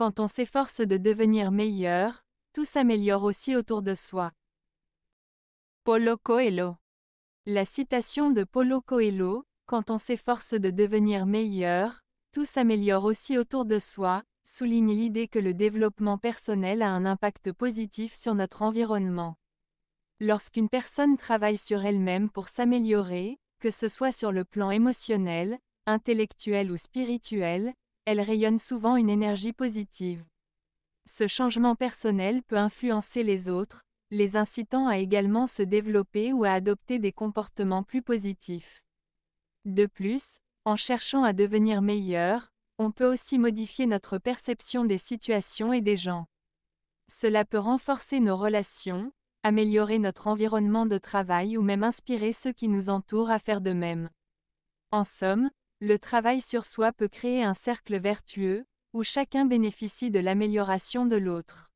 Quand on s'efforce de devenir meilleur, tout s'améliore aussi autour de soi. Polo Coelho. La citation de Polo Coelho, Quand on s'efforce de devenir meilleur, tout s'améliore aussi autour de soi, souligne l'idée que le développement personnel a un impact positif sur notre environnement. Lorsqu'une personne travaille sur elle-même pour s'améliorer, que ce soit sur le plan émotionnel, intellectuel ou spirituel, elle rayonne souvent une énergie positive. Ce changement personnel peut influencer les autres, les incitant à également se développer ou à adopter des comportements plus positifs. De plus, en cherchant à devenir meilleur, on peut aussi modifier notre perception des situations et des gens. Cela peut renforcer nos relations, améliorer notre environnement de travail ou même inspirer ceux qui nous entourent à faire de même. En somme, le travail sur soi peut créer un cercle vertueux, où chacun bénéficie de l'amélioration de l'autre.